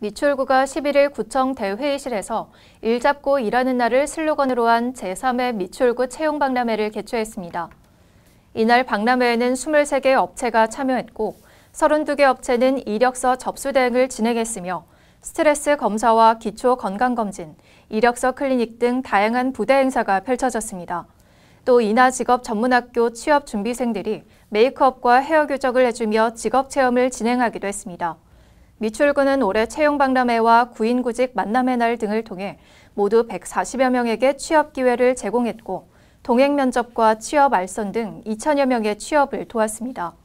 미출구가 11일 구청 대회의실에서 일 잡고 일하는 날을 슬로건으로 한 제3회 미출구 채용 박람회를 개최했습니다. 이날 박람회에는 23개 업체가 참여했고 32개 업체는 이력서 접수 대행을 진행했으며 스트레스 검사와 기초 건강검진, 이력서 클리닉 등 다양한 부대 행사가 펼쳐졌습니다. 또 인하 직업 전문학교 취업 준비생들이 메이크업과 헤어 교정을 해주며 직업 체험을 진행하기도 했습니다. 미출근은 올해 채용박람회와 구인구직 만남의 날 등을 통해 모두 140여 명에게 취업 기회를 제공했고 동행 면접과 취업 알선 등 2천여 명의 취업을 도왔습니다.